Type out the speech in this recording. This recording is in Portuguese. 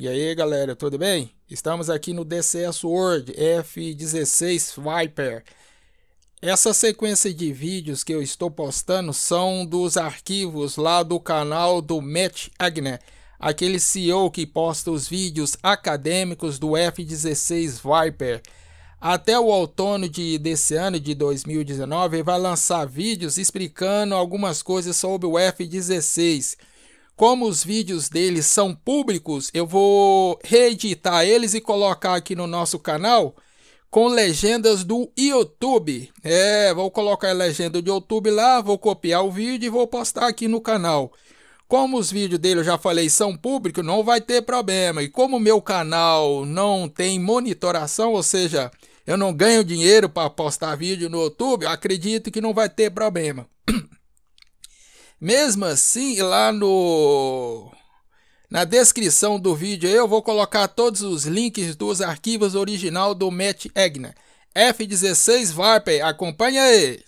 E aí galera, tudo bem? Estamos aqui no DCS Word F16 Viper. Essa sequência de vídeos que eu estou postando são dos arquivos lá do canal do Matt Agner, aquele CEO que posta os vídeos acadêmicos do F16 Viper. Até o outono de, desse ano de 2019, ele vai lançar vídeos explicando algumas coisas sobre o F16. Como os vídeos deles são públicos, eu vou reeditar eles e colocar aqui no nosso canal com legendas do YouTube. É, vou colocar a legenda do YouTube lá, vou copiar o vídeo e vou postar aqui no canal. Como os vídeos dele, eu já falei, são públicos, não vai ter problema. E como o meu canal não tem monitoração, ou seja, eu não ganho dinheiro para postar vídeo no YouTube, acredito que não vai ter problema. Mesmo assim, lá no na descrição do vídeo eu vou colocar todos os links dos arquivos original do Matt Egner. F16 Viper, acompanha aí!